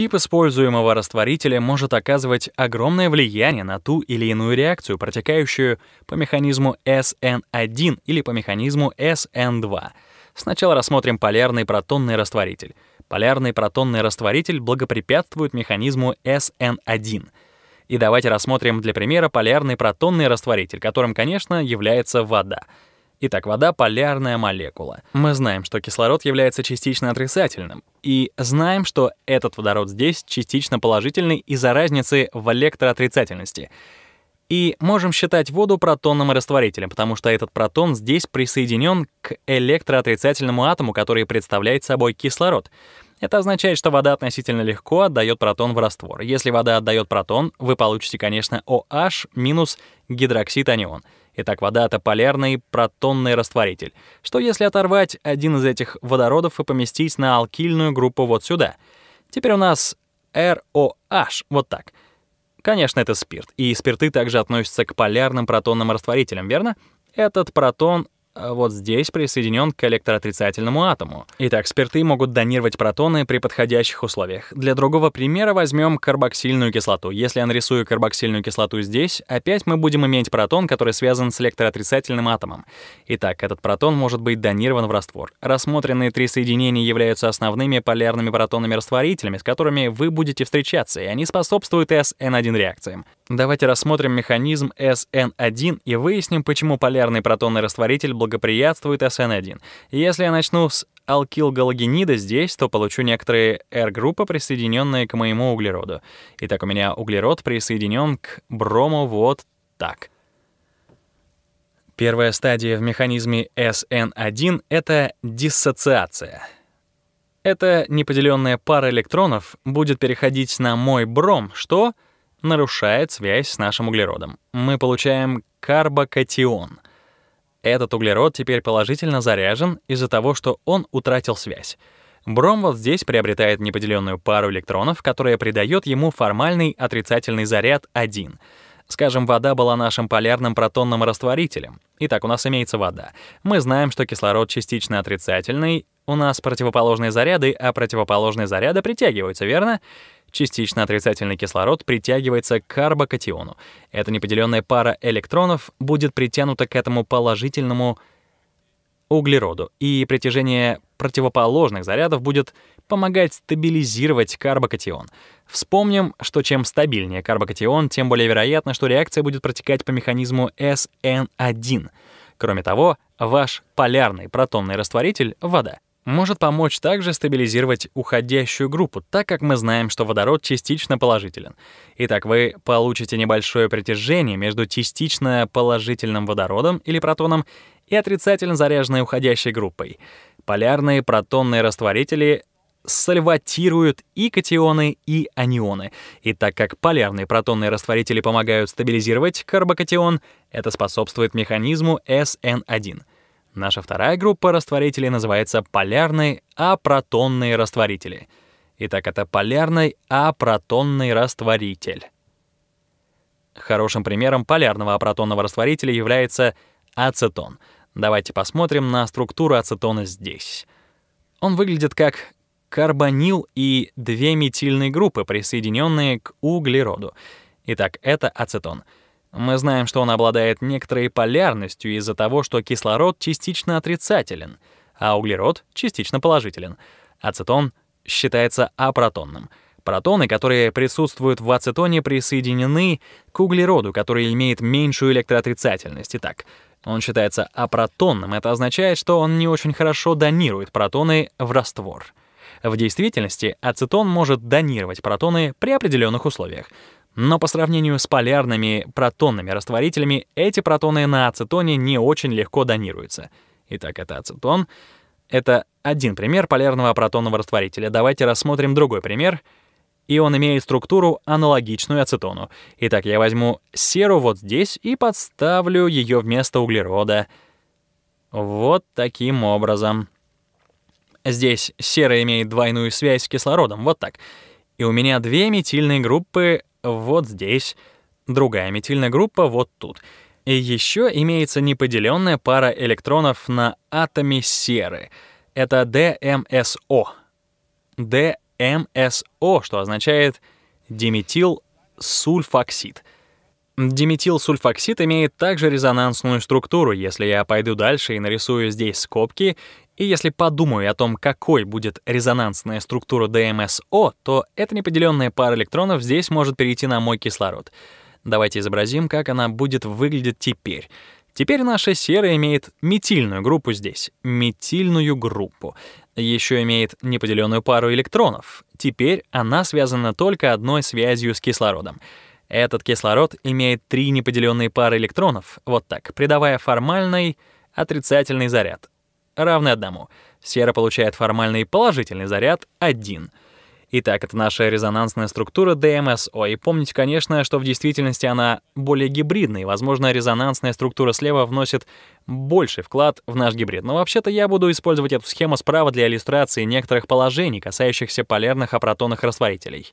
Тип используемого растворителя может оказывать огромное влияние на ту или иную реакцию, протекающую по механизму SN1 или по механизму SN2. Сначала рассмотрим полярный протонный растворитель. Полярный протонный растворитель благоприятствует механизму SN1. И давайте рассмотрим для примера полярный протонный растворитель, которым, конечно, является вода — Итак, вода — полярная молекула. Мы знаем, что кислород является частично отрицательным, и знаем, что этот водород здесь частично положительный из-за разницы в электроотрицательности. И можем считать воду протонным растворителем, потому что этот протон здесь присоединен к электроотрицательному атому, который представляет собой кислород. Это означает, что вода относительно легко отдает протон в раствор. Если вода отдает протон, вы получите, конечно, OH минус гидроксид анион — Итак, вода — это полярный протонный растворитель. Что если оторвать один из этих водородов и поместить на алкильную группу вот сюда? Теперь у нас ROH, вот так. Конечно, это спирт. И спирты также относятся к полярным протонным растворителям, верно? Этот протон а вот здесь присоединен к электроотрицательному атому. Итак, спирты могут донировать протоны при подходящих условиях. Для другого примера возьмем карбоксильную кислоту. Если я нарисую карбоксильную кислоту здесь, опять мы будем иметь протон, который связан с электроотрицательным атомом. Итак, этот протон может быть донирован в раствор. Рассмотренные три соединения являются основными полярными протонами-растворителями, с которыми вы будете встречаться, и они способствуют SN1 реакциям. Давайте рассмотрим механизм SN1 и выясним, почему полярный протонный растворитель благоприятствует SN1. Если я начну с алкилгалогенида здесь, то получу некоторые R-группы, присоединенные к моему углероду. Итак, у меня углерод присоединен к брому вот так. Первая стадия в механизме SN1 — это диссоциация. Эта неподеленная пара электронов будет переходить на мой бром, что нарушает связь с нашим углеродом. Мы получаем карбокатион — этот углерод теперь положительно заряжен из-за того, что он утратил связь. Бром вот здесь приобретает неподеленную пару электронов, которая придает ему формальный отрицательный заряд 1. Скажем, вода была нашим полярным протонным растворителем. Итак, у нас имеется вода. Мы знаем, что кислород частично отрицательный, у нас противоположные заряды, а противоположные заряды притягиваются, верно? Верно. Частично отрицательный кислород притягивается к карбокатиону. Эта неподеленная пара электронов будет притянута к этому положительному углероду, и притяжение противоположных зарядов будет помогать стабилизировать карбокатион. Вспомним, что чем стабильнее карбокатион, тем более вероятно, что реакция будет протекать по механизму SN1. Кроме того, ваш полярный протонный растворитель — вода — может помочь также стабилизировать уходящую группу, так как мы знаем, что водород частично положителен. Итак, вы получите небольшое притяжение между частично положительным водородом или протоном и отрицательно заряженной уходящей группой. Полярные протонные растворители сальватируют и катионы, и анионы. И так как полярные протонные растворители помогают стабилизировать карбокатион, это способствует механизму SN1 — Наша вторая группа растворителей называется полярные апротонные растворители. Итак, это полярный апротонный растворитель. Хорошим примером полярного апротонного растворителя является ацетон. Давайте посмотрим на структуру ацетона здесь. Он выглядит как карбонил и две метильные группы, присоединенные к углероду. Итак, это ацетон — мы знаем, что он обладает некоторой полярностью из-за того, что кислород частично отрицателен, а углерод частично положителен. Ацетон считается апротонным. Протоны, которые присутствуют в ацетоне, присоединены к углероду, который имеет меньшую электроотрицательность. Итак, он считается апротонным. Это означает, что он не очень хорошо донирует протоны в раствор. В действительности ацетон может донировать протоны при определенных условиях — но по сравнению с полярными протонными растворителями, эти протоны на ацетоне не очень легко донируются. Итак, это ацетон. Это один пример полярного протонного растворителя. Давайте рассмотрим другой пример. И он имеет структуру, аналогичную ацетону. Итак, я возьму серу вот здесь и подставлю ее вместо углерода. Вот таким образом. Здесь сера имеет двойную связь с кислородом, вот так. И у меня две метильные группы вот здесь, другая метильная группа вот тут. И еще имеется неподеленная пара электронов на атоме серы. Это DMSO. DMSO, эм эм что означает диметилсульфоксид. Диметилсульфоксид имеет также резонансную структуру. Если я пойду дальше и нарисую здесь скобки и если подумаю о том, какой будет резонансная структура ДМСО, то эта неподеленная пара электронов здесь может перейти на мой кислород. Давайте изобразим, как она будет выглядеть теперь. Теперь наша сера имеет метильную группу здесь, метильную группу. Еще имеет неподеленную пару электронов. Теперь она связана только одной связью с кислородом. Этот кислород имеет три неподеленные пары электронов, вот так, придавая формальный отрицательный заряд, равны одному. Сера получает формальный положительный заряд 1. Итак, это наша резонансная структура ДМСО. И помните, конечно, что в действительности она более гибридная, и, возможно, резонансная структура слева вносит больший вклад в наш гибрид. Но вообще-то я буду использовать эту схему справа для иллюстрации некоторых положений, касающихся полярных апротонных растворителей.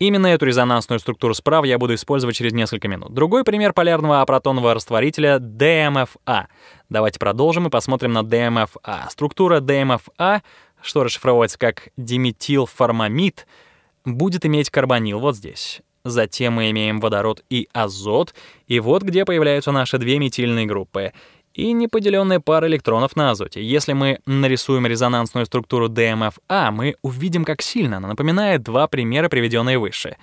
Именно эту резонансную структуру справа я буду использовать через несколько минут. Другой пример полярного апротонового растворителя — DMFA. Давайте продолжим и посмотрим на DMFA. Структура DMFA, что расшифровывается как диметилформамид, будет иметь карбонил вот здесь. Затем мы имеем водород и азот, и вот где появляются наши две метильные группы — и неподеленная пара электронов на азоте. Если мы нарисуем резонансную структуру ДМФА, мы увидим, как сильно она напоминает два примера, приведенные выше.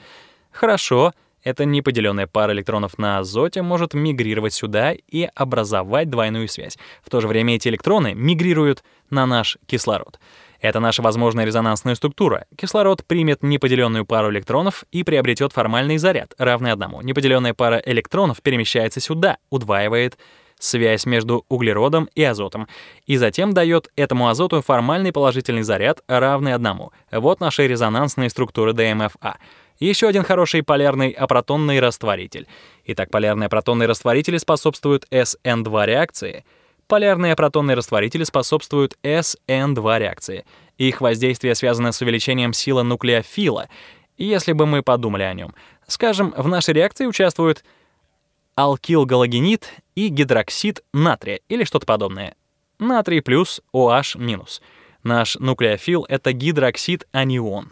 Хорошо, эта неподеленная пара электронов на азоте может мигрировать сюда и образовать двойную связь. В то же время эти электроны мигрируют на наш кислород. Это наша возможная резонансная структура. Кислород примет неподеленную пару электронов и приобретет формальный заряд, равный одному. Неподеленная пара электронов перемещается сюда, удваивает связь между углеродом и азотом, и затем дает этому азоту формальный положительный заряд, равный одному. Вот наши резонансные структуры ДМФА. Еще один хороший полярный апротонный растворитель. Итак, полярные апротонные растворители способствуют СН2 реакции. Полярные апротонные растворители способствуют СН2 реакции. Их воздействие связано с увеличением силы нуклеофила, если бы мы подумали о нем. Скажем, в нашей реакции участвуют алкилгалогенид и гидроксид натрия или что-то подобное. Натрий плюс OH минус. Наш нуклеофил — это гидроксид анион.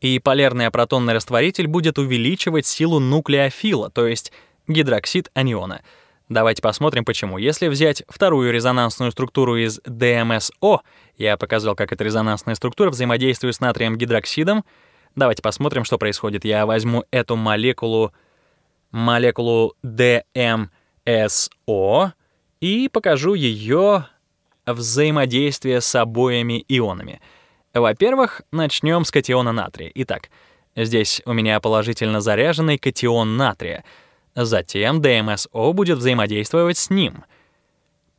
И полярный протонный растворитель будет увеличивать силу нуклеофила, то есть гидроксид аниона. Давайте посмотрим, почему. Если взять вторую резонансную структуру из ДМСО, я показал, как эта резонансная структура взаимодействует с натрием гидроксидом, давайте посмотрим, что происходит. Я возьму эту молекулу — молекулу DMSO и покажу ее взаимодействие с обоими ионами. Во-первых, начнем с катиона натрия. Итак, здесь у меня положительно заряженный катион натрия. Затем DMSO будет взаимодействовать с ним —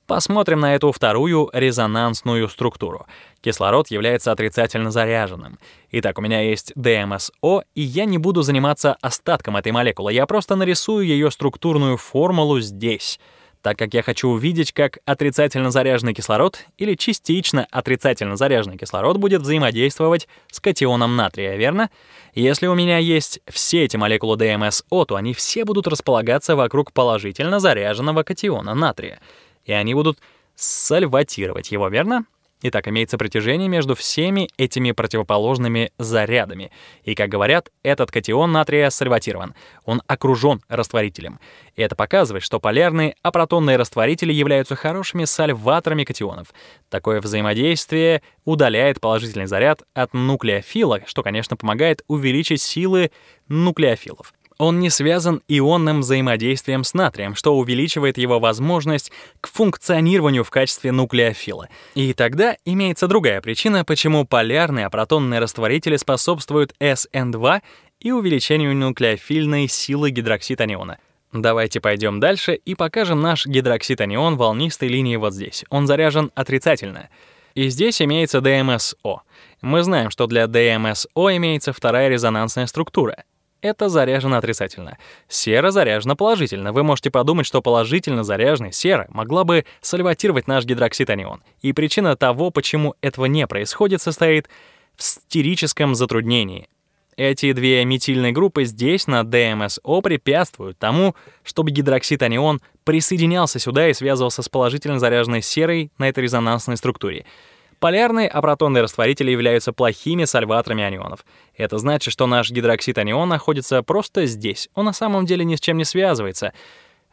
Посмотрим на эту вторую резонансную структуру. Кислород является отрицательно заряженным. Итак, у меня есть ДМСО, и я не буду заниматься остатком этой молекулы, я просто нарисую ее структурную формулу здесь, так как я хочу увидеть, как отрицательно заряженный кислород или частично отрицательно заряженный кислород будет взаимодействовать с катионом натрия, верно? Если у меня есть все эти молекулы ДМСО, то они все будут располагаться вокруг положительно заряженного катиона натрия — и они будут сальватировать его, верно? Итак, имеется притяжение между всеми этими противоположными зарядами. И, как говорят, этот катион натрия сальватирован. Он окружен растворителем. И это показывает, что полярные апротонные растворители являются хорошими сальваторами катионов. Такое взаимодействие удаляет положительный заряд от нуклеофила, что, конечно, помогает увеличить силы нуклеофилов. Он не связан ионным взаимодействием с натрием, что увеличивает его возможность к функционированию в качестве нуклеофила. И тогда имеется другая причина, почему полярные апротонные растворители способствуют SN2 и увеличению нуклеофильной силы гидроксид аниона. Давайте пойдем дальше и покажем наш гидроксид анион волнистой линии вот здесь. Он заряжен отрицательно. И здесь имеется ДМСО. Мы знаем, что для ДМСО имеется вторая резонансная структура — это заряжено отрицательно. Сера заряжена положительно. Вы можете подумать, что положительно заряженная сера могла бы сальватировать наш гидроксид анион. И причина того, почему этого не происходит, состоит в стерическом затруднении. Эти две метильные группы здесь, на ДМСО, препятствуют тому, чтобы гидроксид анион присоединялся сюда и связывался с положительно заряженной серой на этой резонансной структуре — Полярные апротонные растворители являются плохими сальваторами анионов. Это значит, что наш гидроксид анион находится просто здесь. Он на самом деле ни с чем не связывается,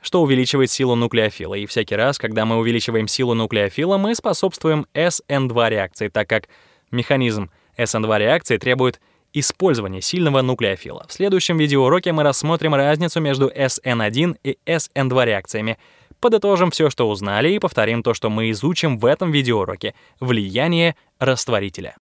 что увеличивает силу нуклеофила. И всякий раз, когда мы увеличиваем силу нуклеофила, мы способствуем SN2 реакции, так как механизм SN2 реакции требует использования сильного нуклеофила. В следующем видеоуроке мы рассмотрим разницу между SN1 и SN2 реакциями — Подытожим все, что узнали, и повторим то, что мы изучим в этом видеоуроке — влияние растворителя.